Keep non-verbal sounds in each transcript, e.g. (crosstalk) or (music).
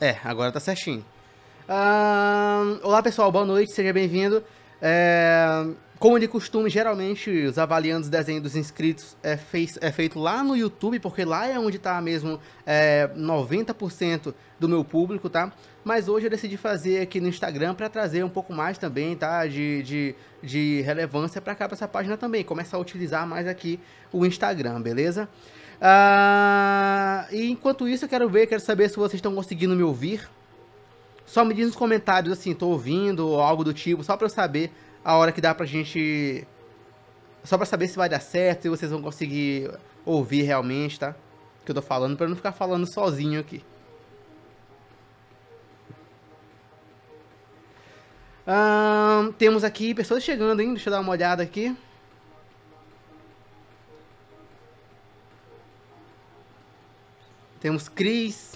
É, agora tá certinho. olá pessoal, boa noite, seja bem-vindo. É, como de costume, geralmente os avaliando os desenhos dos inscritos é, fez, é, feito lá no YouTube, porque lá é onde tá mesmo é, 90% do meu público, tá? Mas hoje eu decidi fazer aqui no Instagram para trazer um pouco mais também, tá? De, de, de relevância para cá, pra essa página também. Começar a utilizar mais aqui o Instagram, beleza? Ah, e enquanto isso, eu quero ver, quero saber se vocês estão conseguindo me ouvir. Só me diz nos comentários, assim, tô ouvindo ou algo do tipo, só pra eu saber a hora que dá pra gente... Só pra saber se vai dar certo, se vocês vão conseguir ouvir realmente, tá? O que eu tô falando, pra eu não ficar falando sozinho aqui. Ah, temos aqui pessoas chegando, hein? Deixa eu dar uma olhada aqui. Temos Cris,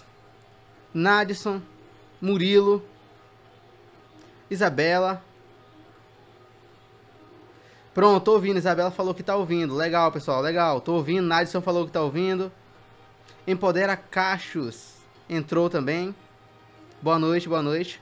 Nadison, Murilo, Isabela. Pronto, tô ouvindo. Isabela falou que tá ouvindo. Legal, pessoal, legal. Tô ouvindo. Nadison falou que tá ouvindo. Empodera Cachos entrou também. Boa noite, boa noite.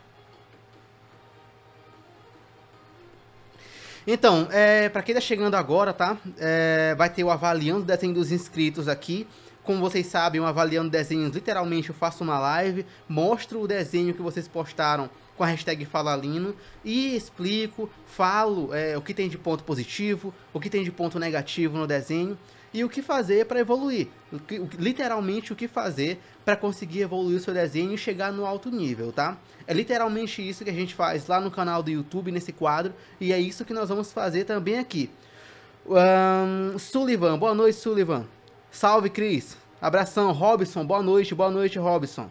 Então, é, para quem tá chegando agora, tá? É, vai ter o avaliando detendo dos inscritos aqui. Como vocês sabem, eu avaliando desenhos, literalmente eu faço uma live, mostro o desenho que vocês postaram com a hashtag Falalino e explico, falo é, o que tem de ponto positivo, o que tem de ponto negativo no desenho e o que fazer para evoluir. Literalmente o que fazer para conseguir evoluir o seu desenho e chegar no alto nível, tá? É literalmente isso que a gente faz lá no canal do YouTube, nesse quadro, e é isso que nós vamos fazer também aqui. Um, Sullivan, boa noite, Sullivan. Salve, Cris. Abração, Robson. Boa noite, boa noite, Robson.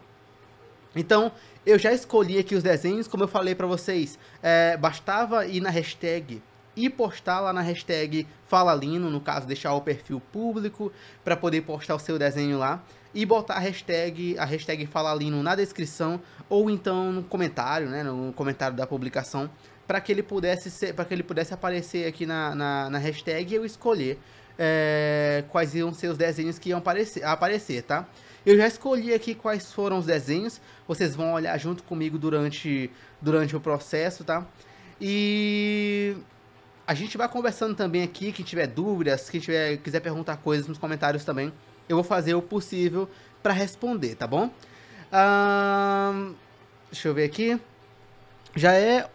Então, eu já escolhi aqui os desenhos, como eu falei para vocês, é, bastava ir na hashtag e postar lá na hashtag FalaLino, no caso, deixar o perfil público para poder postar o seu desenho lá e botar a hashtag, a hashtag FalaLino na descrição ou então no comentário, né, no comentário da publicação, para que ele pudesse para que ele pudesse aparecer aqui na, na, na hashtag e eu escolher é, quais iam ser os desenhos que iam aparecer, aparecer, tá? Eu já escolhi aqui quais foram os desenhos, vocês vão olhar junto comigo durante, durante o processo, tá? E a gente vai conversando também aqui, quem tiver dúvidas, quem tiver, quiser perguntar coisas nos comentários também, eu vou fazer o possível para responder, tá bom? deixa eu ver aqui. Já é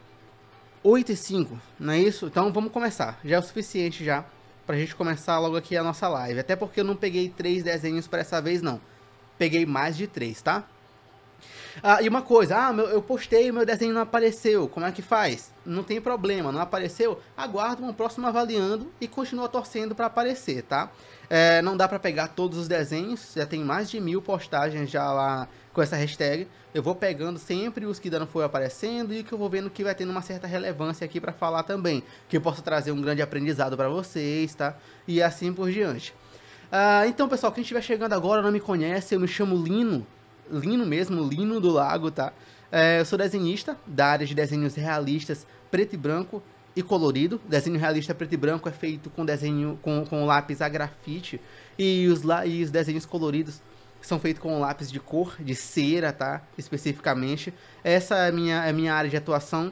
8 e 5, não é isso? Então vamos começar, já é o suficiente já pra gente começar logo aqui a nossa live. Até porque eu não peguei três desenhos para essa vez, não. Peguei mais de três, tá? Ah, e uma coisa, ah, meu, eu postei e meu desenho não apareceu, como é que faz? Não tem problema, não apareceu? Aguardo um próximo avaliando e continua torcendo para aparecer, tá? É, não dá para pegar todos os desenhos, já tem mais de mil postagens já lá com essa hashtag, eu vou pegando sempre os que ainda não foram aparecendo e que eu vou vendo que vai tendo uma certa relevância aqui para falar também, que eu posso trazer um grande aprendizado para vocês, tá? E assim por diante. Ah, então, pessoal, quem estiver chegando agora não me conhece, eu me chamo Lino, Lino mesmo, Lino do Lago, tá? É, eu sou desenhista da área de desenhos realistas, preto e branco e colorido. Desenho realista preto e branco é feito com desenho com, com lápis a grafite e os, e os desenhos coloridos que são feitos com lápis de cor, de cera, tá? Especificamente. Essa é a minha, é a minha área de atuação,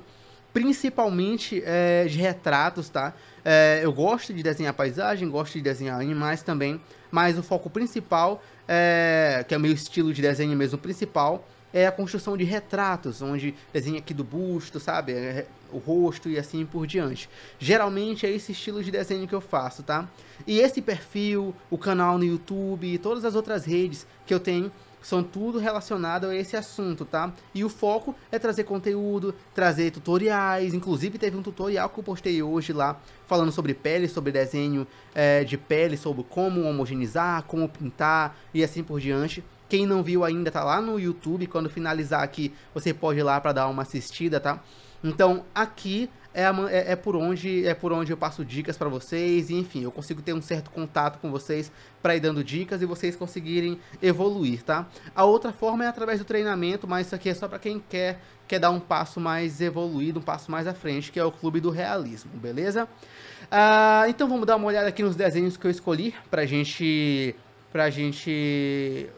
principalmente é, de retratos, tá? É, eu gosto de desenhar paisagem, gosto de desenhar animais também, mas o foco principal, é, que é o meu estilo de desenho mesmo principal, é a construção de retratos, onde desenha aqui do busto, sabe? É, é, o rosto e assim por diante. Geralmente é esse estilo de desenho que eu faço, tá? E esse perfil, o canal no YouTube e todas as outras redes que eu tenho são tudo relacionado a esse assunto, tá? E o foco é trazer conteúdo, trazer tutoriais. Inclusive, teve um tutorial que eu postei hoje lá, falando sobre pele, sobre desenho é, de pele, sobre como homogenizar, como pintar e assim por diante. Quem não viu ainda tá lá no YouTube, quando finalizar aqui, você pode ir lá para dar uma assistida, tá? Então, aqui é, a, é, é, por onde é por onde eu passo dicas para vocês, e, enfim, eu consigo ter um certo contato com vocês para ir dando dicas e vocês conseguirem evoluir, tá? A outra forma é através do treinamento, mas isso aqui é só para quem quer quer dar um passo mais evoluído, um passo mais à frente, que é o Clube do Realismo, beleza? Ah, então vamos dar uma olhada aqui nos desenhos que eu escolhi para gente, pra gente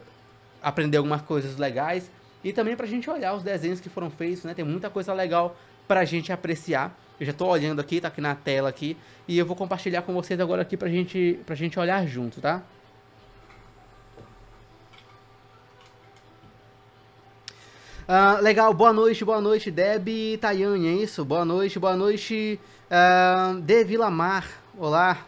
aprender algumas coisas legais e também para a gente olhar os desenhos que foram feitos, né? Tem muita coisa legal para a gente apreciar. Eu já estou olhando aqui, tá aqui na tela aqui, e eu vou compartilhar com vocês agora aqui pra gente, pra gente olhar junto, tá? Uh, legal, boa noite, boa noite, Deb Tayane, é isso? Boa noite, boa noite, uh, ah, De Mar olá,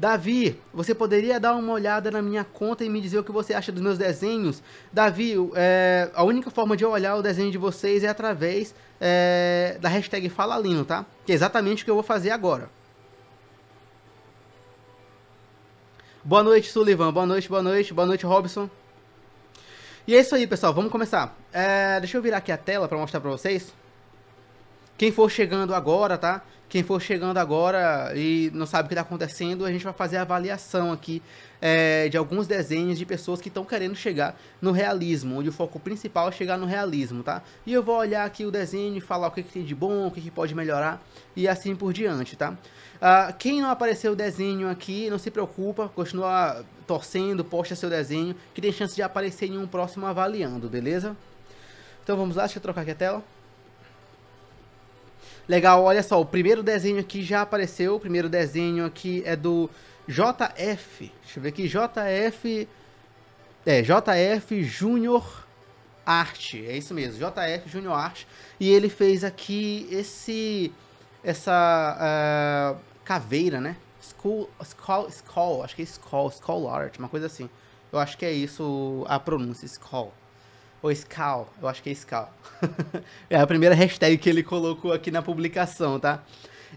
Davi, você poderia dar uma olhada na minha conta e me dizer o que você acha dos meus desenhos? Davi, é, a única forma de eu olhar o desenho de vocês é através é, da hashtag Falalino, tá? Que é exatamente o que eu vou fazer agora. Boa noite, Sullivan. Boa noite, boa noite. Boa noite, Robson. E é isso aí, pessoal. Vamos começar. É, deixa eu virar aqui a tela para mostrar para vocês. Quem for chegando agora, tá? Quem for chegando agora e não sabe o que está acontecendo, a gente vai fazer a avaliação aqui é, de alguns desenhos de pessoas que estão querendo chegar no realismo, onde o foco principal é chegar no realismo, tá? E eu vou olhar aqui o desenho e falar o que, que tem de bom, o que, que pode melhorar e assim por diante, tá? Uh, quem não apareceu o desenho aqui, não se preocupa, continua torcendo, posta seu desenho, que tem chance de aparecer em um próximo avaliando, beleza? Então vamos lá, deixa eu trocar aqui a tela. Legal, olha só, o primeiro desenho aqui já apareceu. O primeiro desenho aqui é do JF. Deixa eu ver aqui, JF. É, JF Junior Art. É isso mesmo, JF Junior Art. E ele fez aqui esse. Essa. Uh, caveira, né? School, school, school, acho que é school, school art, uma coisa assim. Eu acho que é isso a pronúncia, school ou Scal, eu acho que é Scal. (laughs) é a primeira hashtag que ele colocou aqui na publicação, tá?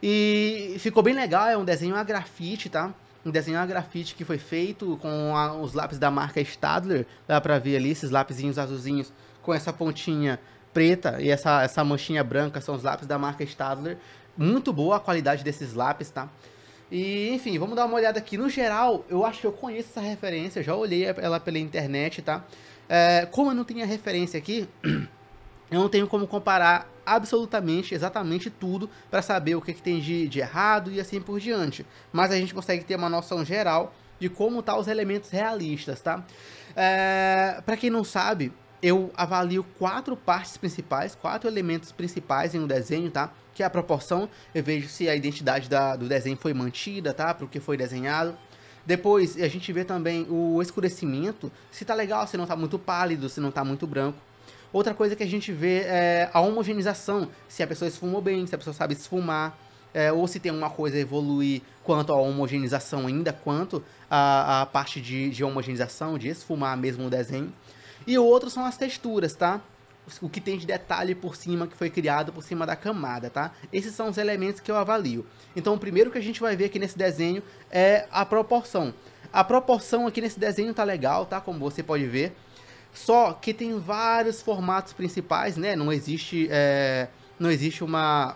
E ficou bem legal, é um desenho a grafite, tá? Um desenho a grafite que foi feito com a, os lápis da marca Stadler. Dá pra ver ali esses lápisinhos azulzinhos com essa pontinha preta e essa, essa manchinha branca são os lápis da marca Stadler. Muito boa a qualidade desses lápis, tá? E, enfim, vamos dar uma olhada aqui. No geral, eu acho que eu conheço essa referência, já olhei ela pela internet, tá? É, como eu não tenho a referência aqui, (clears throat) eu não tenho como comparar absolutamente, exatamente tudo para saber o que, que tem de, de, errado e assim por diante. Mas a gente consegue ter uma noção geral de como tá os elementos realistas, tá? É, para quem não sabe, eu avalio quatro partes principais, quatro elementos principais em um desenho, tá? Que é a proporção, eu vejo se a identidade da, do desenho foi mantida, tá? Para que foi desenhado depois a gente vê também o escurecimento, se tá legal, se não tá muito pálido, se não tá muito branco. Outra coisa que a gente vê é a homogeneização, se a pessoa esfumou bem, se a pessoa sabe esfumar, é, ou se tem uma coisa a evoluir quanto à homogeneização ainda, quanto à, à parte de, de homogeneização, de esfumar mesmo o desenho. E outros são as texturas, tá? o que tem de detalhe por cima que foi criado por cima da camada, tá? Esses são os elementos que eu avalio. Então, o primeiro que a gente vai ver aqui nesse desenho é a proporção. A proporção aqui nesse desenho tá legal, tá? Como você pode ver. Só que tem vários formatos principais, né? Não existe, é... não existe uma,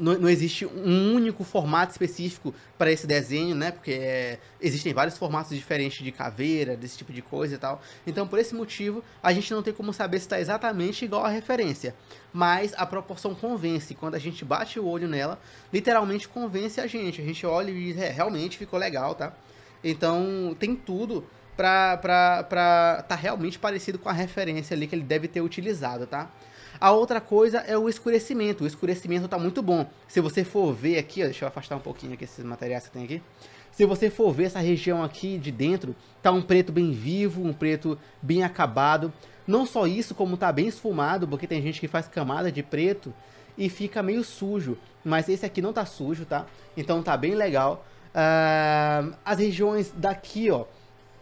não, não, existe um único formato específico para esse desenho, né? Porque é, existem vários formatos diferentes de caveira, desse tipo de coisa e tal. Então, por esse motivo, a gente não tem como saber se está exatamente igual à referência. Mas a proporção convence. Quando a gente bate o olho nela, literalmente convence a gente. A gente olha e diz, é, realmente ficou legal, tá? Então, tem tudo para estar tá realmente parecido com a referência ali que ele deve ter utilizado, tá? A outra coisa é o escurecimento. O escurecimento tá muito bom. Se você for ver aqui, ó, deixa eu afastar um pouquinho aqui esses materiais que tem aqui. Se você for ver essa região aqui de dentro, tá um preto bem vivo, um preto bem acabado. Não só isso, como tá bem esfumado, porque tem gente que faz camada de preto e fica meio sujo. Mas esse aqui não tá sujo, tá? Então tá bem legal. Uh, as regiões daqui, ó.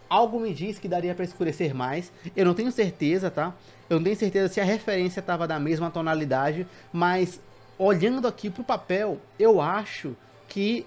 Algo me diz que daria para escurecer mais. Eu não tenho certeza, tá? Eu não tenho certeza se a referência estava da mesma tonalidade, mas olhando aqui para o papel, eu acho que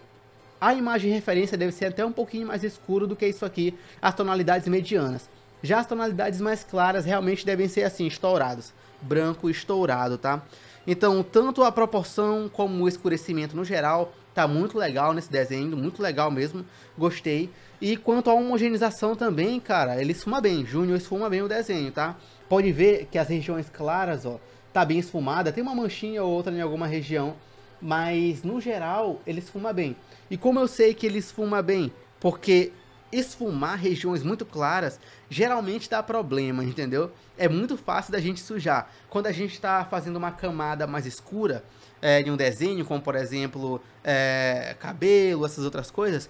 a imagem de referência deve ser até um pouquinho mais escuro do que isso aqui, as tonalidades medianas. Já as tonalidades mais claras realmente devem ser assim, estouradas. Branco estourado, tá? Então, tanto a proporção como o escurecimento no geral tá muito legal nesse desenho, muito legal mesmo, gostei. E quanto à homogeneização também, cara, ele esfuma bem, Júnior esfuma bem o desenho, tá? Pode ver que as regiões claras, ó, tá bem esfumada, tem uma manchinha ou outra em alguma região, mas no geral ele esfuma bem. E como eu sei que ele esfuma bem? Porque esfumar regiões muito claras geralmente dá problema, entendeu? É muito fácil da gente sujar. Quando a gente está fazendo uma camada mais escura é, de um desenho, como por exemplo é, cabelo, essas outras coisas,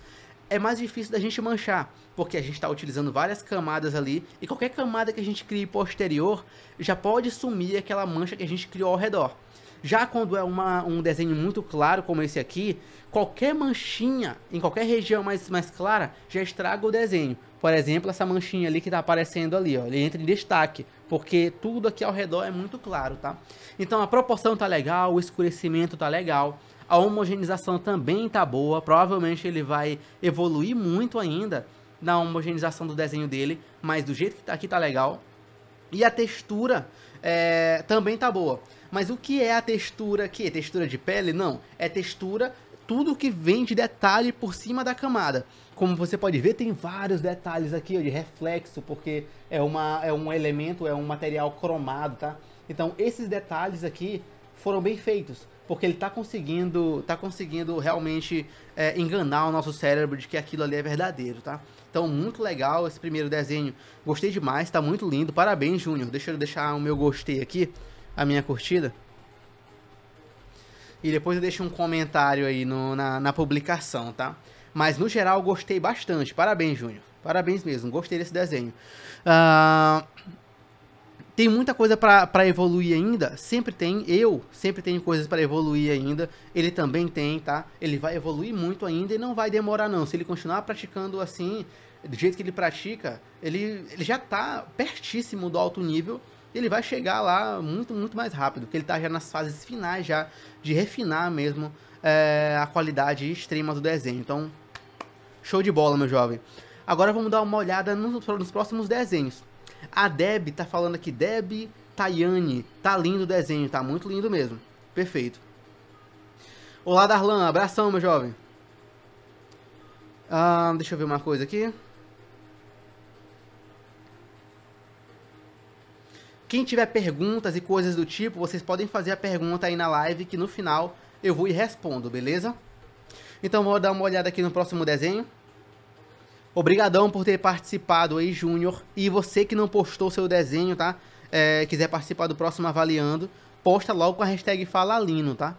é mais difícil da gente manchar, porque a gente está utilizando várias camadas ali e qualquer camada que a gente crie posterior já pode sumir aquela mancha que a gente criou ao redor. Já quando é uma, um desenho muito claro como esse aqui, qualquer manchinha em qualquer região mais, mais clara já estraga o desenho. Por exemplo, essa manchinha ali que está aparecendo ali, ó, ele entra em destaque, porque tudo aqui ao redor é muito claro, tá? Então a proporção tá legal, o escurecimento tá legal, a homogenização também tá boa, provavelmente ele vai evoluir muito ainda na homogenização do desenho dele, mas do jeito que tá aqui tá legal. E a textura é, também tá boa. Mas o que é a textura aqui? É textura de pele? Não, é textura tudo que vem de detalhe por cima da camada. Como você pode ver, tem vários detalhes aqui ó, de reflexo, porque é, uma, é um elemento, é um material cromado, tá? Então esses detalhes aqui foram bem feitos porque ele está conseguindo, tá conseguindo realmente é, enganar o nosso cérebro de que aquilo ali é verdadeiro, tá? Então, muito legal esse primeiro desenho. Gostei demais, está muito lindo. Parabéns, Júnior. Deixa eu deixar o meu gostei aqui, a minha curtida. E depois eu deixo um comentário aí no, na, na publicação, tá? Mas no geral, gostei bastante. Parabéns, Júnior. Parabéns mesmo, gostei desse desenho. Uh, tem muita coisa para evoluir ainda, sempre tem, eu sempre tenho coisas para evoluir ainda, ele também tem, tá? Ele vai evoluir muito ainda e não vai demorar não, se ele continuar praticando assim, do jeito que ele pratica, ele, ele já tá pertíssimo do alto nível, ele vai chegar lá muito, muito mais rápido, porque ele tá já nas fases finais já, de refinar mesmo é, a qualidade extrema do desenho, então show de bola, meu jovem. Agora vamos dar uma olhada nos, nos próximos desenhos. A Deb tá falando aqui, Deb Tayane, tá, tá lindo o desenho, tá muito lindo mesmo. Perfeito. Olá, Darlan, abração, meu jovem. Ah, deixa eu ver uma coisa aqui. Quem tiver perguntas e coisas do tipo, vocês podem fazer a pergunta aí na live que no final eu vou e respondo, beleza? Então vou dar uma olhada aqui no próximo desenho. Obrigadão por ter participado aí, Júnior. E você que não postou seu desenho, tá? É, quiser participar do próximo Avaliando, posta logo com a hashtag Falalino, tá?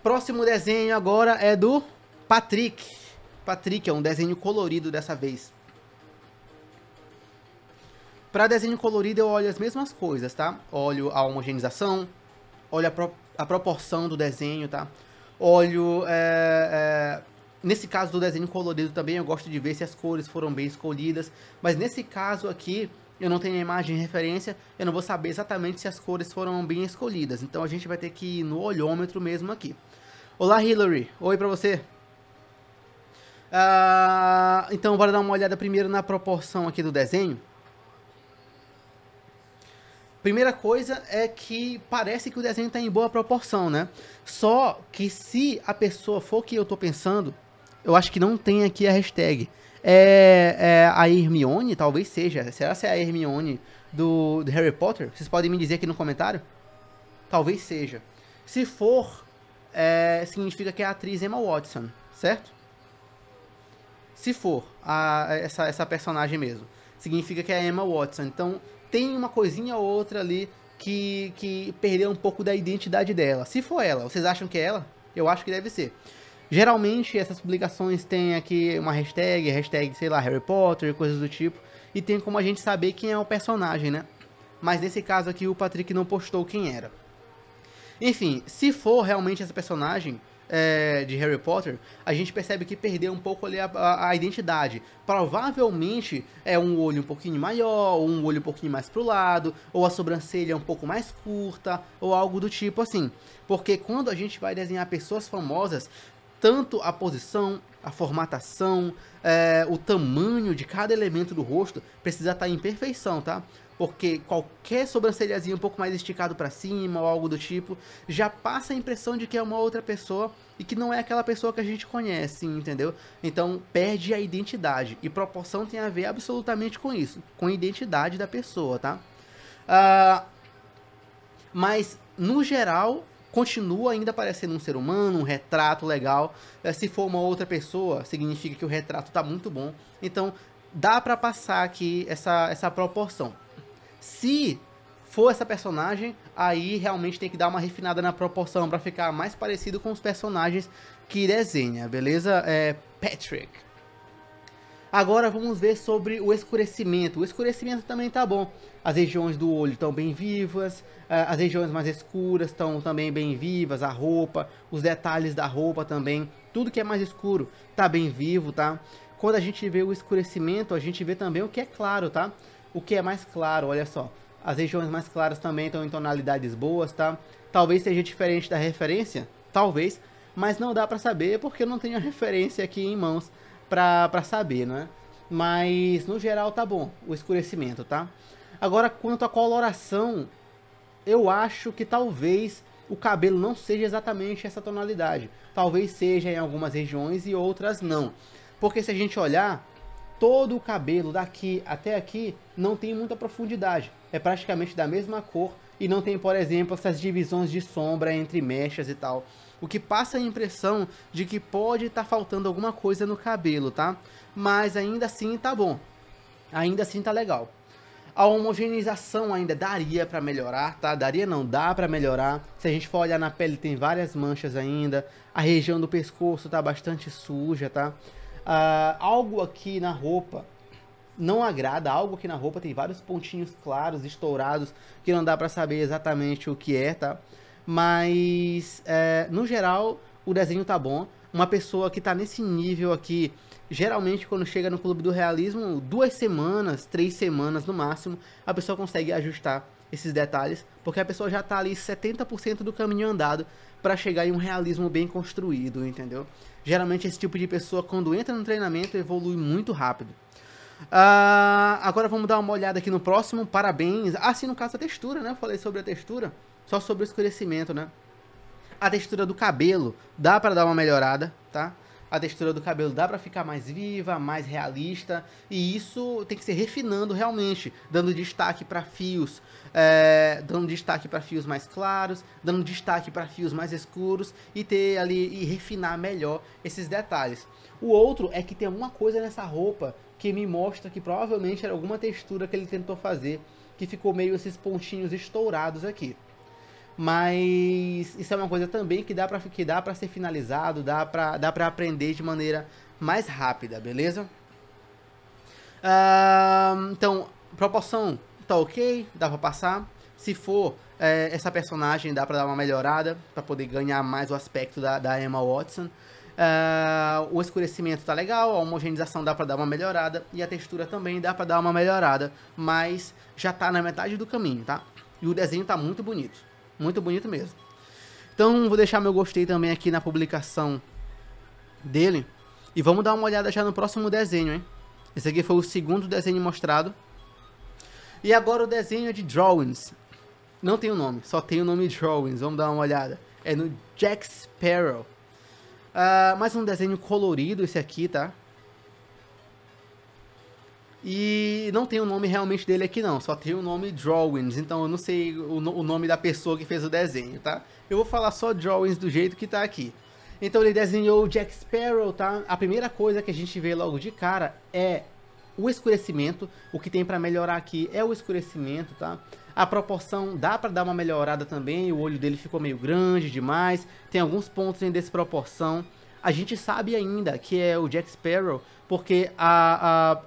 Próximo desenho agora é do Patrick. Patrick é um desenho colorido dessa vez. Para desenho colorido eu olho as mesmas coisas, tá? Olho a homogeneização, olho a, pro a proporção do desenho, tá? Olho, é, é, nesse caso do desenho colorido também eu gosto de ver se as cores foram bem escolhidas, mas nesse caso aqui eu não tenho a imagem referência, eu não vou saber exatamente se as cores foram bem escolhidas, então a gente vai ter que ir no olhômetro mesmo aqui. Olá Hillary, oi pra você! Ah, então bora dar uma olhada primeiro na proporção aqui do desenho. Primeira coisa é que parece que o desenho está em boa proporção, né? Só que se a pessoa for que eu estou pensando, eu acho que não tem aqui a hashtag. É, é a Hermione, talvez seja. Será que é a Hermione do, do Harry Potter? Vocês podem me dizer aqui no comentário? Talvez seja. Se for, é, significa que é a atriz Emma Watson, certo? Se for a, essa, essa personagem mesmo, significa que é a Emma Watson. Então, tem uma coisinha ou outra ali que, que perdeu um pouco da identidade dela. Se for ela, vocês acham que é ela? Eu acho que deve ser. Geralmente essas publicações têm aqui uma hashtag, hashtag, sei lá, Harry Potter, coisas do tipo, e tem como a gente saber quem é o personagem, né? Mas nesse caso aqui o Patrick não postou quem era. Enfim, se for realmente essa personagem, é, de Harry Potter, a gente percebe que perdeu um pouco ali a, a, a, identidade. Provavelmente é um olho um pouquinho maior, ou um olho um pouquinho mais pro lado, ou a sobrancelha é um pouco mais curta, ou algo do tipo assim. Porque quando a gente vai desenhar pessoas famosas, tanto a posição, a formatação, é, o tamanho de cada elemento do rosto precisa estar tá em perfeição, tá? porque qualquer sobrancelhazinha um pouco mais esticado para cima ou algo do tipo já passa a impressão de que é uma outra pessoa e que não é aquela pessoa que a gente conhece, entendeu? Então perde a identidade e proporção tem a ver absolutamente com isso, com a identidade da pessoa, tá? Uh, mas no geral continua ainda parecendo um ser humano, um retrato legal. É, se for uma outra pessoa, significa que o retrato está muito bom. Então dá para passar aqui essa, essa proporção. Se for essa personagem, aí realmente tem que dar uma refinada na proporção para ficar mais parecido com os personagens que desenha, beleza? É Patrick. Agora vamos ver sobre o escurecimento. O escurecimento também tá bom. As regiões do olho estão bem vivas, é, as regiões mais escuras estão também bem vivas, a roupa, os detalhes da roupa também, tudo que é mais escuro tá bem vivo, tá? Quando a gente vê o escurecimento, a gente vê também o que é claro, tá? o que é mais claro, olha só. As regiões mais claras também estão em tonalidades boas, tá? Talvez seja diferente da referência, talvez, mas não dá para saber porque eu não tenho a referência aqui em mãos para saber, né? Mas no geral tá bom o escurecimento, tá? Agora quanto à coloração, eu acho que talvez o cabelo não seja exatamente essa tonalidade. Talvez seja em algumas regiões e outras não. Porque se a gente olhar, todo o cabelo daqui até aqui não tem muita profundidade, é praticamente da mesma cor e não tem, por exemplo, essas divisões de sombra entre mechas e tal. O que passa a impressão de que pode estar tá faltando alguma coisa no cabelo, tá? Mas ainda assim tá bom. Ainda assim tá legal. A homogeneização ainda daria para melhorar, tá? Daria não, dá para melhorar. Se a gente for olhar na pele, tem várias manchas ainda. A região do pescoço tá bastante suja, tá? Uh, algo aqui na roupa não agrada, algo aqui na roupa tem vários pontinhos claros, estourados, que não dá para saber exatamente o que é, tá? Mas, é, no geral, o desenho tá bom. Uma pessoa que tá nesse nível aqui, geralmente quando chega no clube do realismo, duas semanas, três semanas no máximo, a pessoa consegue ajustar esses detalhes, porque a pessoa já tá ali 70% do caminho andado para chegar em um realismo bem construído, entendeu? Geralmente esse tipo de pessoa, quando entra no treinamento, evolui muito rápido. Uh, agora vamos dar uma olhada aqui no próximo. Parabéns. Ah, sim, no caso a textura, né? Eu falei sobre a textura. Só sobre o escurecimento, né? A textura do cabelo. Dá para dar uma melhorada, tá? a textura do cabelo dá para ficar mais viva, mais realista, e isso tem que ser refinando realmente, dando destaque para fios, é, dando destaque para fios mais claros, dando destaque para fios mais escuros e ter ali e refinar melhor esses detalhes. O outro é que tem alguma coisa nessa roupa que me mostra que provavelmente era alguma textura que ele tentou fazer que ficou meio esses pontinhos estourados aqui. Mas isso é uma coisa também que dá para que dá para ser finalizado, dá para dá para aprender de maneira mais rápida, beleza? Uh, então, proporção tá ok, dá para passar. Se for é, essa personagem, dá para dar uma melhorada para poder ganhar mais o aspecto da, da Emma Watson. Uh, o escurecimento tá legal, a homogeneização dá para dar uma melhorada e a textura também dá para dar uma melhorada, mas já tá na metade do caminho, tá? E o desenho tá muito bonito. Muito bonito mesmo. Então vou deixar meu gostei também aqui na publicação dele. E vamos dar uma olhada já no próximo desenho, hein? Esse aqui foi o segundo desenho mostrado. E agora o desenho é de Drawings. Não tem o nome, só tem o nome Drawings. Vamos dar uma olhada. É no Jack Sparrow. Uh, mais um desenho colorido esse aqui, tá? E não tem o nome realmente dele aqui não, só tem o nome Drawings, então eu não sei o, o, nome da pessoa que fez o desenho, tá? Eu vou falar só Drawings do jeito que tá aqui. Então ele desenhou Jack Sparrow, tá? A primeira coisa que a gente vê logo de cara é o escurecimento, o que tem para melhorar aqui é o escurecimento, tá? A proporção dá para dar uma melhorada também, o olho dele ficou meio grande demais, tem alguns pontos em desproporção. A gente sabe ainda que é o Jack Sparrow, porque a, a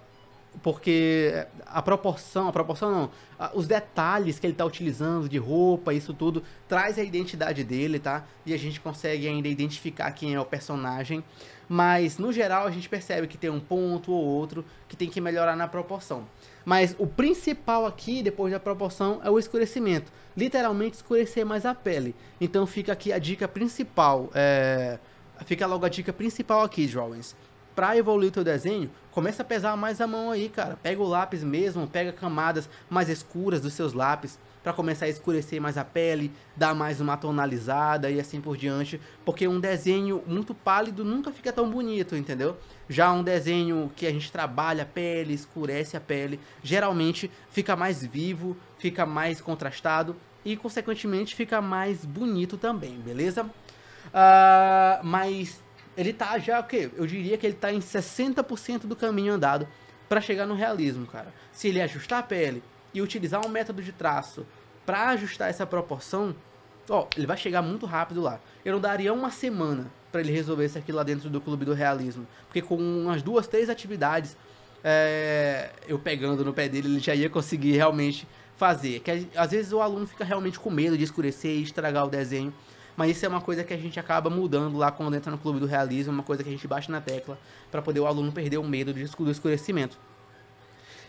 porque a proporção, a proporção não, os detalhes que ele está utilizando de roupa, isso tudo, traz a identidade dele, tá? E a gente consegue ainda identificar quem é o personagem, mas no geral a gente percebe que tem um ponto ou outro que tem que melhorar na proporção. Mas o principal aqui, depois da proporção, é o escurecimento. Literalmente escurecer mais a pele. Então fica aqui a dica principal, é... fica logo a dica principal aqui, Drawings para evoluir o teu desenho, começa a pesar mais a mão aí, cara. Pega o lápis mesmo, pega camadas mais escuras dos seus lápis para começar a escurecer mais a pele, dar mais uma tonalizada e assim por diante, porque um desenho muito pálido nunca fica tão bonito, entendeu? Já um desenho que a gente trabalha a pele, escurece a pele, geralmente fica mais vivo, fica mais contrastado e consequentemente fica mais bonito também, beleza? Uh, mas ele tá já o quê? Eu diria que ele tá em 60% do caminho andado para chegar no realismo, cara. Se ele ajustar a pele e utilizar um método de traço para ajustar essa proporção, ó, ele vai chegar muito rápido lá. Eu não daria uma semana para ele resolver isso aqui lá dentro do clube do realismo, porque com umas duas, três atividades, é, eu pegando no pé dele, ele já ia conseguir realmente fazer. Que às vezes o aluno fica realmente com medo de escurecer e estragar o desenho. Mas isso é uma coisa que a gente acaba mudando lá quando entra no clube do realismo, uma coisa que a gente baixa na tecla para poder o aluno perder o medo do escurecimento.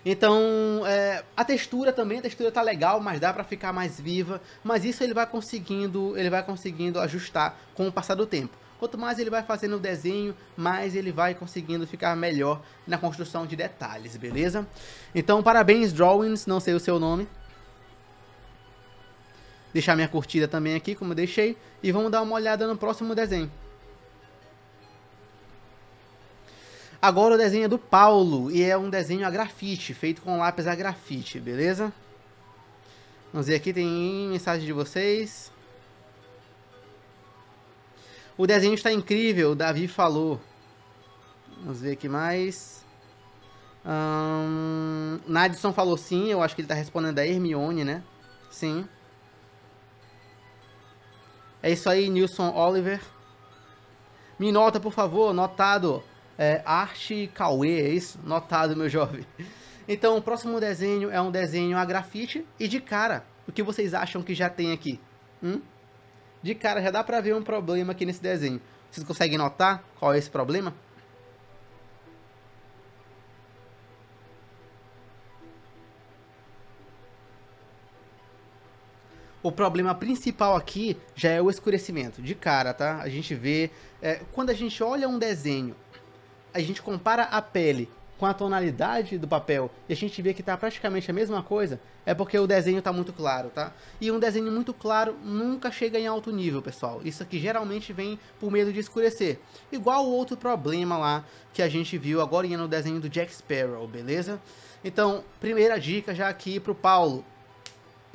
Então, é, a textura também, a textura tá legal, mas dá para ficar mais viva, mas isso ele vai conseguindo, ele vai conseguindo ajustar com o passar do tempo. Quanto mais ele vai fazendo o desenho, mais ele vai conseguindo ficar melhor na construção de detalhes, beleza? Então, parabéns, Drawings, não sei o seu nome deixar minha curtida também aqui, como eu deixei, e vamos dar uma olhada no próximo desenho. Agora o desenho é do Paulo, e é um desenho a grafite, feito com lápis a grafite, beleza? Vamos ver aqui, tem mensagem de vocês. O desenho está incrível, o Davi falou. Vamos ver aqui mais. Hum, Nadson falou sim, eu acho que ele está respondendo a Hermione, né? Sim. É isso aí, Nilson Oliver. Me nota, por favor, notado. É, arte Cauê, é isso? Notado, meu jovem. Então, o próximo desenho é um desenho a grafite. E de cara, o que vocês acham que já tem aqui? Hum? De cara, já dá pra ver um problema aqui nesse desenho. Vocês conseguem notar qual é esse problema? o problema principal aqui já é o escurecimento. De cara, tá? A gente vê. É, quando a gente olha um desenho, a gente compara a pele com a tonalidade do papel e a gente vê que está praticamente a mesma coisa, é porque o desenho está muito claro, tá? E um desenho muito claro nunca chega em alto nível, pessoal. Isso aqui geralmente vem por medo de escurecer. Igual o outro problema lá que a gente viu agora no desenho do Jack Sparrow, beleza? Então, primeira dica já aqui pro Paulo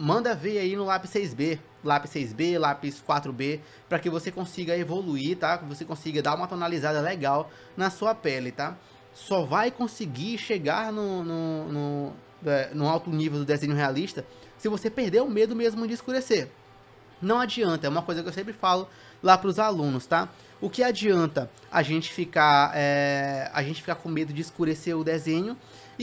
manda ver aí no lápis 6B, lápis 6B, lápis 4B, para que você consiga evoluir, tá? Que você consiga dar uma tonalizada legal na sua pele, tá? Só vai conseguir chegar no, no, no, é, no alto nível do desenho realista se você perder o medo mesmo de escurecer. Não adianta, é uma coisa que eu sempre falo lá para os alunos, tá? O que adianta a gente ficar, é, a gente ficar com medo de escurecer o desenho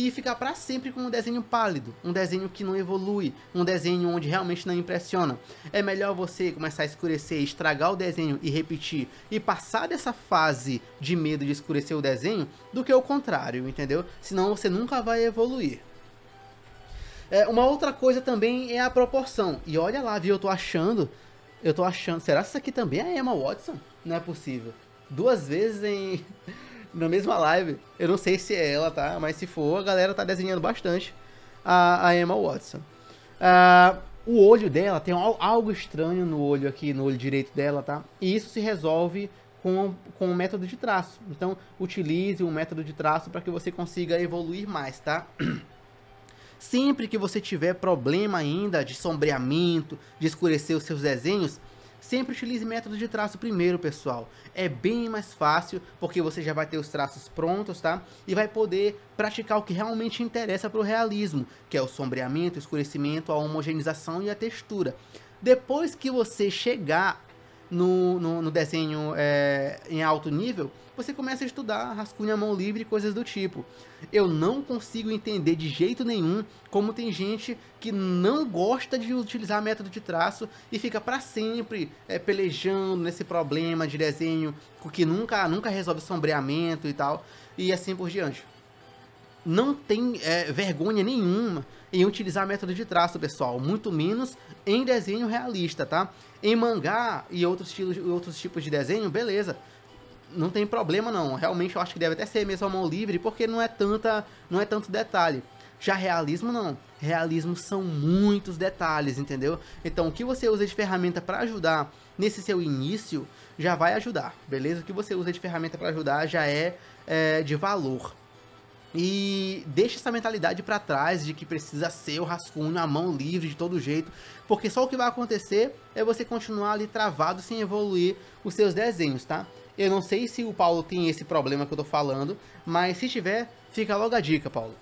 e ficar para sempre com um desenho pálido, um desenho que não evolui, um desenho onde realmente não impressiona. É melhor você começar a escurecer, estragar o desenho e repetir e passar dessa fase de medo de escurecer o desenho do que o contrário, entendeu? Senão você nunca vai evoluir. É, uma outra coisa também é a proporção. E olha lá, viu? Eu tô achando. Eu tô achando. Será que isso aqui também é Emma Watson? Não é possível. Duas vezes em na mesma live. Eu não sei se é ela, tá? Mas se for, a galera tá desenhando bastante a, a Emma Watson. Uh, o olho dela tem algo estranho no olho aqui, no olho direito dela, tá? E isso se resolve com, com um método de traço. Então, utilize um método de traço para que você consiga evoluir mais, tá? (clears throat) Sempre que você tiver problema ainda de sombreamento, de escurecer os seus desenhos, Sempre utilize método de traço primeiro, pessoal. É bem mais fácil, porque você já vai ter os traços prontos, tá? E vai poder praticar o que realmente interessa para o realismo, que é o sombreamento, o escurecimento, a homogeneização e a textura. Depois que você chegar no, no, no desenho é, em alto nível, você começa a estudar rascunho à mão livre e coisas do tipo. Eu não consigo entender de jeito nenhum como tem gente que não gosta de utilizar método de traço e fica para sempre é, pelejando nesse problema de desenho que nunca, nunca resolve sombreamento e tal, e assim por diante. Não tem é, vergonha nenhuma em utilizar método de traço, pessoal, muito menos em desenho realista, tá? Em mangá e outros, estilos, outros tipos de desenho, beleza. Não tem problema não. Realmente eu acho que deve até ser mesmo a mão livre, porque não é tanta, não é tanto detalhe. Já realismo não. Realismo são muitos detalhes, entendeu? Então o que você usa de ferramenta para ajudar nesse seu início já vai ajudar, beleza? O que você usa de ferramenta para ajudar já é, é de valor. E deixa essa mentalidade para trás de que precisa ser o rascunho, a mão livre de todo jeito, porque só o que vai acontecer é você continuar ali travado sem evoluir os seus desenhos, tá? Eu não sei se o Paulo tem esse problema que eu tô falando, mas se tiver, fica logo a dica, Paulo.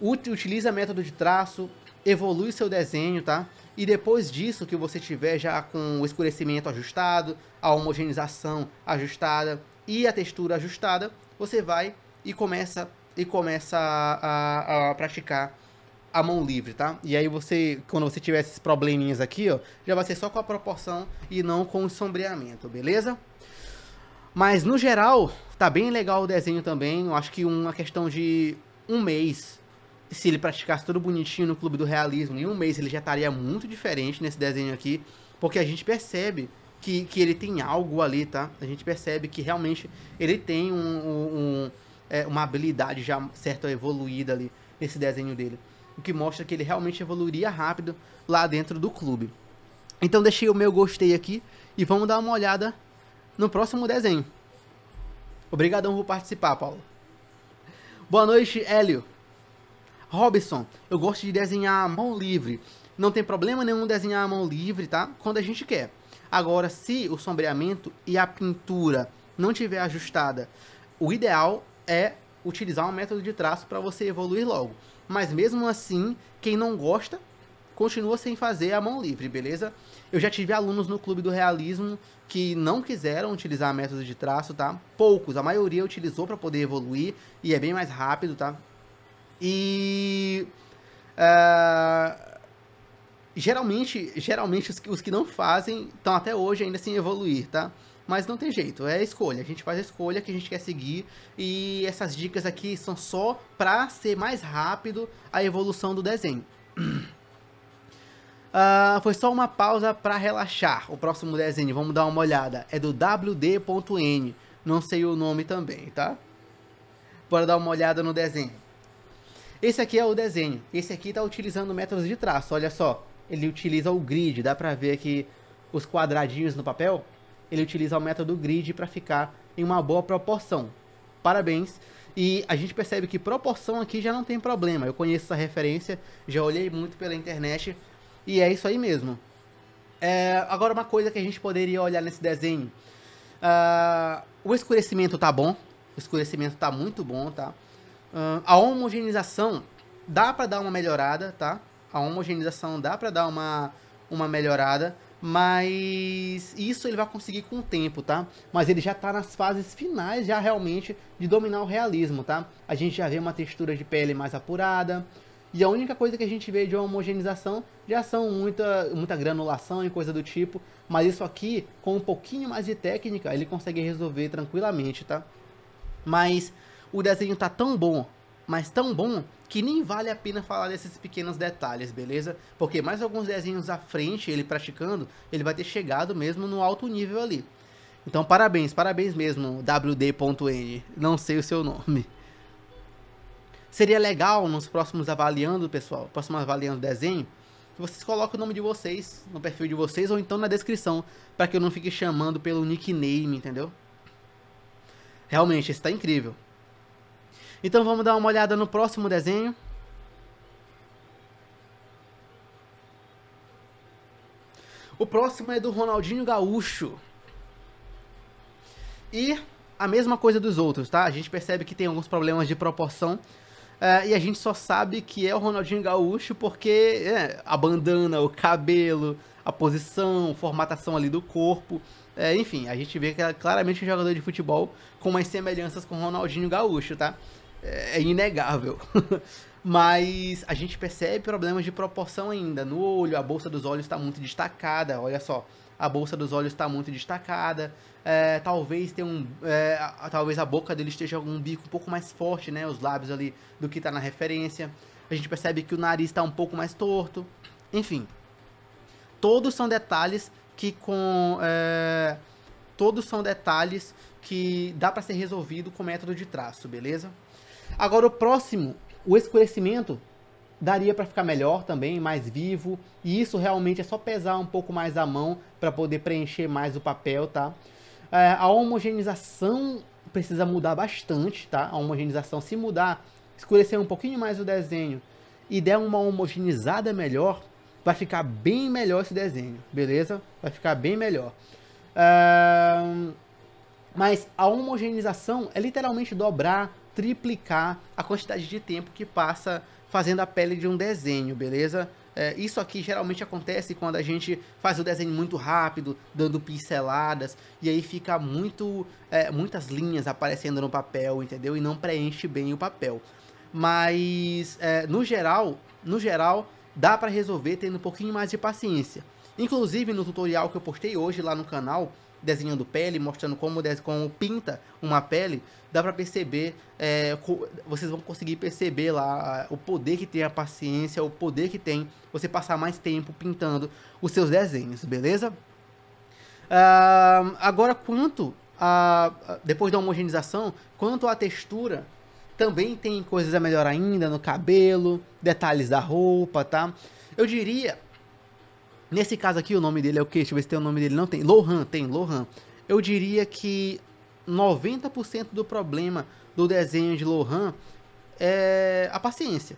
Utiliza método de traço, evolui seu desenho, tá? E depois disso que você tiver já com o escurecimento ajustado, a homogeneização ajustada e a textura ajustada, você vai e começa e começa a, a, a praticar a mão livre, tá? E aí você, quando você tiver esses probleminhas aqui, ó, já vai ser só com a proporção e não com o sombreamento, beleza? Mas no geral, tá bem legal o desenho também. Eu acho que uma questão de um mês, se ele praticasse tudo bonitinho no Clube do Realismo, em um mês ele já estaria muito diferente nesse desenho aqui, porque a gente percebe que, que ele tem algo ali, tá? A gente percebe que realmente ele tem um, um é, uma habilidade já certa evoluída ali nesse desenho dele. O que mostra que ele realmente evoluiria rápido lá dentro do clube. Então deixei o meu gostei aqui e vamos dar uma olhada no próximo desenho. Obrigadão por participar, Paulo. Boa noite, Hélio. Robson, eu gosto de desenhar à mão livre. Não tem problema nenhum desenhar à mão livre, tá? Quando a gente quer. Agora, se o sombreamento e a pintura não tiver ajustada, o ideal é utilizar um método de traço para você evoluir logo. Mas mesmo assim, quem não gosta, continua sem fazer a mão livre, beleza? Eu já tive alunos no clube do realismo que não quiseram utilizar método de traço, tá? Poucos, a maioria utilizou para poder evoluir e é bem mais rápido, tá? E uh, geralmente, geralmente os que, os que não fazem estão até hoje ainda sem evoluir, tá? Mas não tem jeito, é a escolha. A gente faz a escolha que a gente quer seguir. E essas dicas aqui são só para ser mais rápido a evolução do desenho. Uh, (clears throat) foi só uma pausa para relaxar. O próximo desenho, vamos dar uma olhada. É do WD.N. Não sei o nome também, tá? Bora dar uma olhada no desenho. Esse aqui é o desenho. Esse aqui está utilizando métodos de traço. Olha só. Ele utiliza o grid. Dá para ver aqui os quadradinhos no papel? ele utiliza o método grid para ficar em uma boa proporção. Parabéns! E a gente percebe que proporção aqui já não tem problema. Eu conheço essa referência, já olhei muito pela internet e é isso aí mesmo. É, agora, uma coisa que a gente poderia olhar nesse desenho: uh, o escurecimento tá bom, o escurecimento tá muito bom, tá? Uh, a homogeneização dá para dar uma melhorada, tá? A homogeneização dá para dar uma, uma melhorada, mas isso ele vai conseguir com o tempo, tá? Mas ele já tá nas fases finais já realmente de dominar o realismo, tá? A gente já vê uma textura de pele mais apurada. E a única coisa que a gente vê de uma homogenização já são muita, muita granulação e coisa do tipo. Mas isso aqui, com um pouquinho mais de técnica, ele consegue resolver tranquilamente, tá? Mas o desenho tá tão bom, mas tão bom que nem vale a pena falar desses pequenos detalhes, beleza? Porque mais alguns desenhos à frente, ele praticando, ele vai ter chegado mesmo no alto nível ali. Então parabéns, parabéns mesmo, WD.N, não sei o seu nome. Seria legal nos próximos avaliando, pessoal, próximo avaliando desenho, que vocês coloquem o nome de vocês no perfil de vocês ou então na descrição, para que eu não fique chamando pelo nickname, entendeu? Realmente, está incrível. Então vamos dar uma olhada no próximo desenho. O próximo é do Ronaldinho Gaúcho. E a mesma coisa dos outros, tá? A gente percebe que tem alguns problemas de proporção. Uh, e a gente só sabe que é o Ronaldinho Gaúcho porque é, a bandana, o cabelo, a posição, formatação ali do corpo. É, enfim, a gente vê que é claramente um jogador de futebol com umas semelhanças com o Ronaldinho Gaúcho, tá? É, é inegável. (laughs) Mas a gente percebe problemas de proporção ainda. No olho, a bolsa dos olhos está muito destacada. Olha só, a bolsa dos olhos está muito destacada. É, talvez tenha um, é, a, talvez a boca dele esteja com um bico um pouco mais forte, né? Os lábios ali do que está na referência. A gente percebe que o nariz está um pouco mais torto. Enfim, todos são detalhes que com é, todos são detalhes que dá para ser resolvido com método de traço, beleza? Agora, o próximo, o escurecimento, daria para ficar melhor também, mais vivo. E isso realmente é só pesar um pouco mais a mão para poder preencher mais o papel, tá? É, a homogenização precisa mudar bastante, tá? A homogenização, se mudar, escurecer um pouquinho mais o desenho e der uma homogenizada melhor, vai ficar bem melhor esse desenho, beleza? Vai ficar bem melhor. É... Mas a homogenização é literalmente dobrar triplicar a quantidade de tempo que passa fazendo a pele de um desenho, beleza? É, isso aqui geralmente acontece quando a gente faz o desenho muito rápido, dando pinceladas, e aí fica muito, é, muitas linhas aparecendo no papel, entendeu? E não preenche bem o papel. Mas, é, no geral, no geral, dá para resolver tendo um pouquinho mais de paciência. Inclusive, no tutorial que eu postei hoje lá no canal, desenhando pele, mostrando como, como pinta uma pele, dá para perceber, é, vocês vão conseguir perceber lá o poder que tem a paciência, o poder que tem você passar mais tempo pintando os seus desenhos, beleza? Uh, agora, quanto a. Depois da homogenização, quanto à textura, também tem coisas a melhor ainda no cabelo, detalhes da roupa, tá? Eu diria Nesse caso aqui, o nome dele é o quê? Deixa eu ver se tem o nome dele. Não tem. Lohan, tem, Lohan. Eu diria que 90% do problema do desenho de Lohan é a paciência.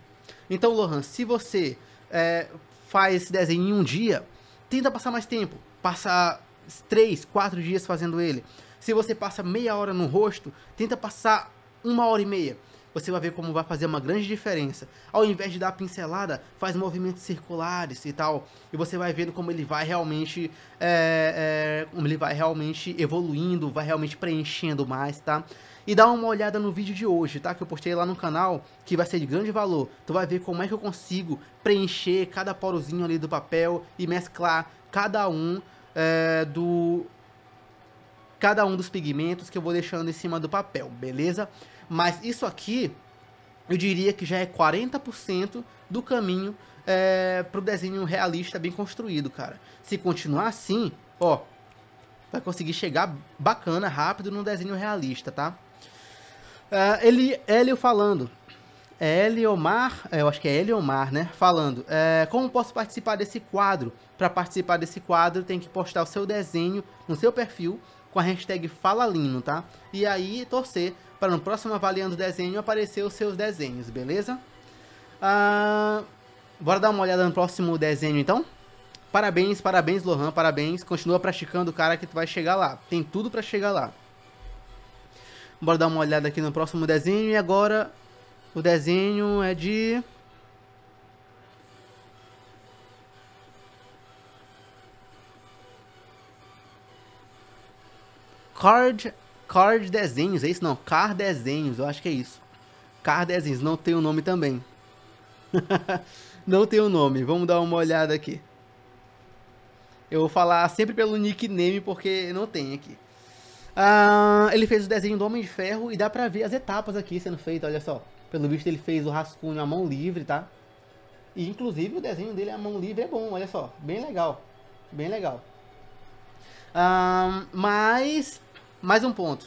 Então, Lohan, se você é, faz esse desenho em um dia, tenta passar mais tempo. Passar 3, 4 dias fazendo ele. Se você passa meia hora no rosto, tenta passar uma hora e meia você vai ver como vai fazer uma grande diferença. Ao invés de dar pincelada, faz movimentos circulares e tal, e você vai vendo como ele vai realmente, é, é, como ele vai realmente evoluindo, vai realmente preenchendo mais, tá? E dá uma olhada no vídeo de hoje, tá? Que eu postei lá no canal, que vai ser de grande valor. Tu vai ver como é que eu consigo preencher cada porozinho ali do papel e mesclar cada um é, do cada um dos pigmentos que eu vou deixando em cima do papel, beleza? Mas isso aqui, eu diria que já é 40% do caminho é, para o desenho realista bem construído, cara. Se continuar assim, ó, vai conseguir chegar bacana, rápido num desenho realista, tá? Uh, é, ele, Hélio falando, é Eliomar, é, eu acho que é Eliomar, né? Falando, é, como posso participar desse quadro? Para participar desse quadro, tem que postar o seu desenho no seu perfil com a hashtag FalaLino, tá? E aí torcer para no próximo Avaliando Desenho aparecer os seus desenhos, beleza? Ah, bora dar uma olhada no próximo desenho então? Parabéns, parabéns, Lohan, parabéns. Continua praticando, cara, que tu vai chegar lá. Tem tudo para chegar lá. Bora dar uma olhada aqui no próximo desenho. E agora o desenho é de... Card, Card Desenhos, é isso? Não, Car Desenhos, eu acho que é isso. Car Desenhos, não tem o um nome também. (laughs) não tem o um nome, vamos dar uma olhada aqui. Eu vou falar sempre pelo nickname porque não tem aqui. Ah, ele fez o desenho do Homem de Ferro e dá pra ver as etapas aqui sendo feitas, olha só. Pelo visto ele fez o rascunho à mão livre, tá? E inclusive o desenho dele à mão livre é bom, olha só. Bem legal. Bem legal. Ah, mas mais um ponto.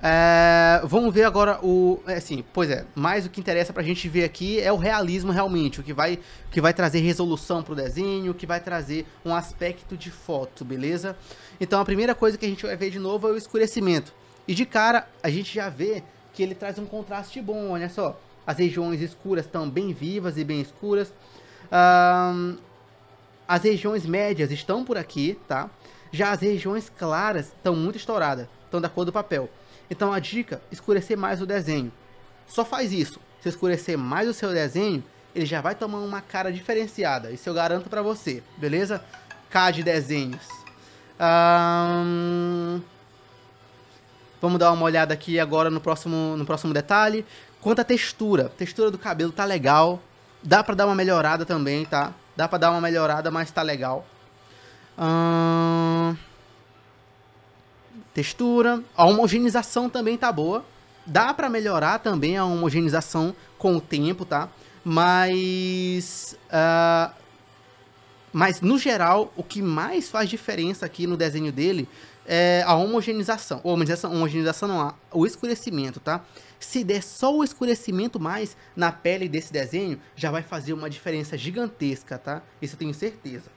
É, vamos ver agora o. É assim, pois é, mas o que interessa pra gente ver aqui é o realismo realmente, o que vai, o que vai trazer resolução pro desenho, o que vai trazer um aspecto de foto, beleza? Então a primeira coisa que a gente vai ver de novo é o escurecimento. E de cara, a gente já vê que ele traz um contraste bom, olha só. As regiões escuras estão bem vivas e bem escuras. Um, as regiões médias estão por aqui, tá? Já as regiões claras estão muito estouradas, estão da cor do papel. Então a dica, escurecer mais o desenho. Só faz isso. Se escurecer mais o seu desenho, ele já vai tomar uma cara diferenciada. Isso eu garanto para você, beleza? K de desenhos. Um... Vamos dar uma olhada aqui agora no próximo, no próximo detalhe. Quanto à textura, textura do cabelo tá legal. Dá pra dar uma melhorada também, tá? Dá pra dar uma melhorada, mas tá legal textura. A homogeneização também tá boa. Dá para melhorar também a homogeneização com o tempo, tá? Mas. Uh, mas no geral, o que mais faz diferença aqui no desenho dele é a homogeneização. Ou homogeneização, homogeneização não, o escurecimento, tá? Se der só o escurecimento mais na pele desse desenho, já vai fazer uma diferença gigantesca, tá? Isso eu tenho certeza.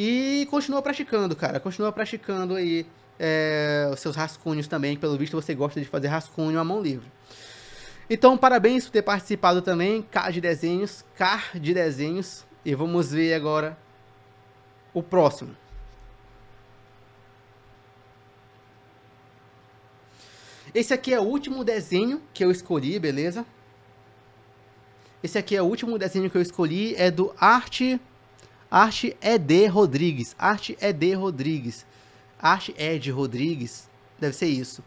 E continua praticando, cara. Continua praticando aí é, os seus rascunhos também. Pelo visto, você gosta de fazer rascunho à mão livre. Então, parabéns por ter participado também. K de desenhos, K de desenhos. E vamos ver agora o próximo. Esse aqui é o último desenho que eu escolhi, beleza? Esse aqui é o último desenho que eu escolhi, é do Arte Arte é ED Rodrigues. Arte é ED Rodrigues. Arte é Ed Rodrigues. Deve ser isso.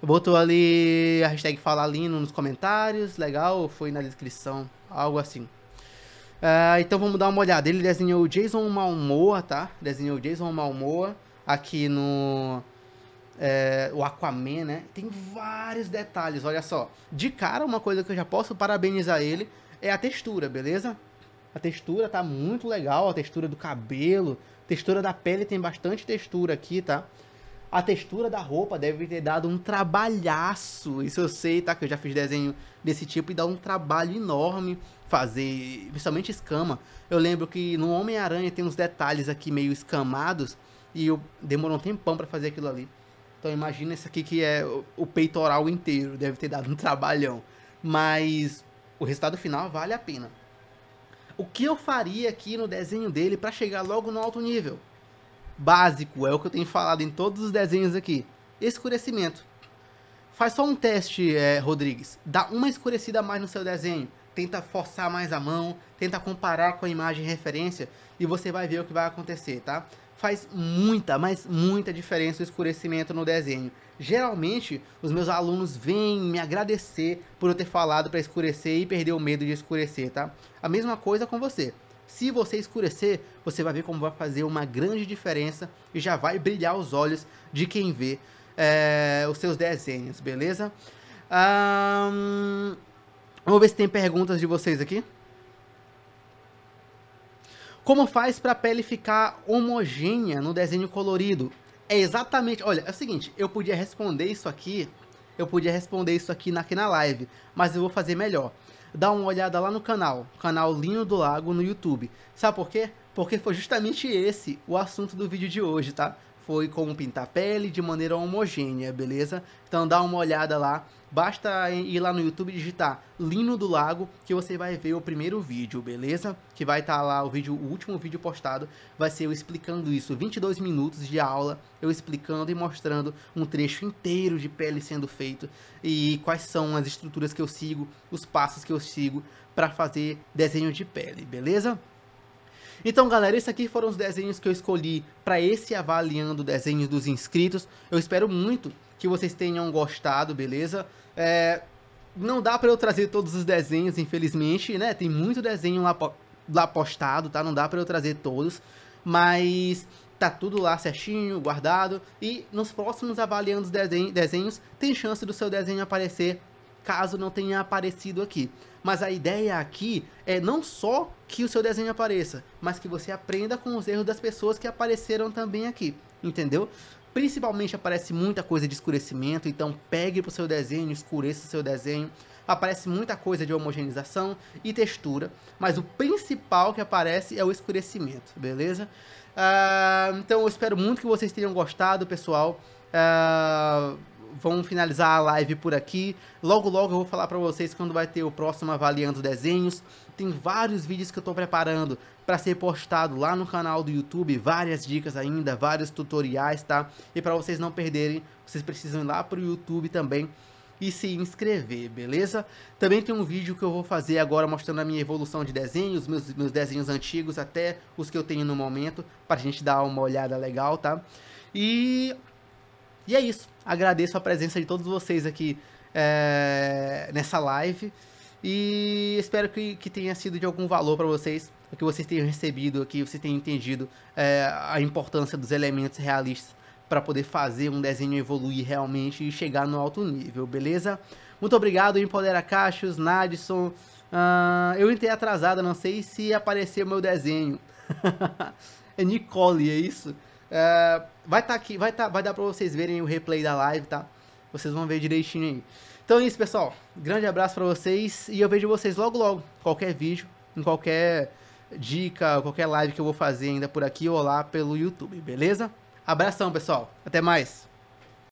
Botou ali a hashtag Falalino nos comentários. Legal, foi na descrição. Algo assim. Uh, então vamos dar uma olhada. Ele desenhou o Jason Malmoa, tá? Desenhou o Jason Malmoa aqui no. É, o Aquaman, né? Tem vários detalhes, olha só. De cara, uma coisa que eu já posso parabenizar ele é a textura, beleza? A textura tá muito legal, a textura do cabelo, textura da pele tem bastante textura aqui, tá? A textura da roupa deve ter dado um trabalhaço. Isso eu sei, tá? Que eu já fiz desenho desse tipo e dá um trabalho enorme fazer, principalmente escama. Eu lembro que no Homem-Aranha tem uns detalhes aqui meio escamados e eu demorou um tempão para fazer aquilo ali. Então imagina isso aqui que é o peitoral inteiro, deve ter dado um (laughs) trabalhão. Mas o resultado final vale a pena o que eu faria aqui no desenho dele para chegar logo no alto nível? Básico, é o que eu tenho falado em todos os desenhos aqui. Escurecimento. Faz só um teste, é, Rodrigues. Dá uma escurecida a mais no seu desenho. Tenta forçar mais a mão, tenta comparar com a imagem referência e você vai ver o que vai acontecer, tá? faz muita, mas muita diferença o escurecimento no desenho. Geralmente, os meus alunos vêm me agradecer por eu ter falado para escurecer e perder o medo de escurecer, tá? A mesma coisa com você. Se você escurecer, você vai ver como vai fazer uma grande diferença e já vai brilhar os olhos de quem vê é, os seus desenhos, beleza? Um, vamos ver se tem perguntas de vocês aqui. Como faz para a pele ficar homogênea no desenho colorido? É exatamente, olha, é o seguinte, eu podia responder isso aqui, eu podia responder isso aqui na, aqui na live, mas eu vou fazer melhor. Dá uma olhada lá no canal, canal Linho do Lago no YouTube. Sabe por quê? Porque foi justamente esse o assunto do vídeo de hoje, tá? foi como pintar pele de maneira homogênea, beleza? Então dá uma olhada lá, basta ir lá no YouTube e digitar Lino do Lago que você vai ver o primeiro vídeo, beleza? Que vai estar tá lá o vídeo, o último vídeo postado vai ser eu explicando isso, 22 minutos de aula, eu explicando e mostrando um trecho inteiro de pele sendo feito e quais são as estruturas que eu sigo, os passos que eu sigo para fazer desenho de pele, beleza? Então, galera, esses aqui foram os desenhos que eu escolhi para esse avaliando desenhos dos inscritos. Eu espero muito que vocês tenham gostado, beleza? É, não dá para eu trazer todos os desenhos, infelizmente, né? Tem muito desenho lá, lá postado, tá? Não dá para eu trazer todos, mas tá tudo lá certinho, guardado. E nos próximos avaliando os desenhos, tem chance do seu desenho aparecer caso não tenha aparecido aqui. Mas a ideia aqui é não só que o seu desenho apareça, mas que você aprenda com os erros das pessoas que apareceram também aqui, entendeu? Principalmente aparece muita coisa de escurecimento, então pegue para o seu desenho, escureça o seu desenho. Aparece muita coisa de homogeneização e textura, mas o principal que aparece é o escurecimento, beleza? Uh, então eu espero muito que vocês tenham gostado, pessoal. Uh, vamos finalizar a live por aqui. Logo, logo eu vou falar para vocês quando vai ter o próximo Avaliando Desenhos. Tem vários vídeos que eu estou preparando para ser postado lá no canal do YouTube, várias dicas ainda, vários tutoriais, tá? E para vocês não perderem, vocês precisam ir lá pro YouTube também e se inscrever, beleza? Também tem um vídeo que eu vou fazer agora mostrando a minha evolução de desenhos, meus, meus desenhos antigos até os que eu tenho no momento, pra gente dar uma olhada legal, tá? E e é isso. Agradeço a presença de todos vocês aqui é, nessa live. E espero que, que tenha sido de algum valor para vocês, que vocês tenham recebido, que vocês tenham entendido é, a importância dos elementos realistas para poder fazer um desenho evoluir realmente e chegar no alto nível, beleza? Muito obrigado, Empodera Cachos, Nadson. Uh, eu entrei atrasada, não sei se apareceu meu desenho. (laughs) é Nicole, é isso? É, vai estar tá aqui, vai, tá, vai dar pra vocês verem o replay da live, tá? Vocês vão ver direitinho aí. Então é isso, pessoal. Grande abraço para vocês e eu vejo vocês logo logo. Qualquer vídeo, em qualquer dica, qualquer live que eu vou fazer ainda por aqui ou lá pelo YouTube, beleza? Abração, pessoal. Até mais.